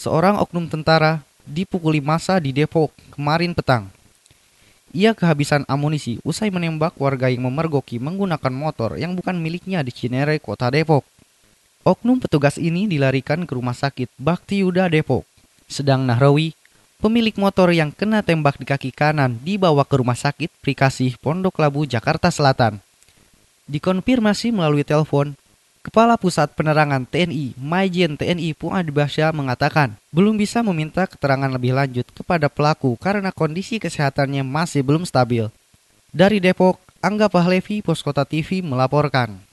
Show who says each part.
Speaker 1: seorang oknum tentara dipukuli massa di Depok kemarin petang. Ia kehabisan amunisi usai menembak warga yang memergoki menggunakan motor yang bukan miliknya di Cinere, Kota Depok. Oknum petugas ini dilarikan ke Rumah Sakit Bakti Yuda Depok. Sedang Nahrawi, pemilik motor yang kena tembak di kaki kanan dibawa ke Rumah Sakit Prikasih Pondok Labu, Jakarta Selatan. Dikonfirmasi melalui telepon, Kepala Pusat Penerangan TNI, Majen TNI Pung Adibasya mengatakan, belum bisa meminta keterangan lebih lanjut kepada pelaku karena kondisi kesehatannya masih belum stabil. Dari Depok, Angga Pahlevi, Poskota TV melaporkan.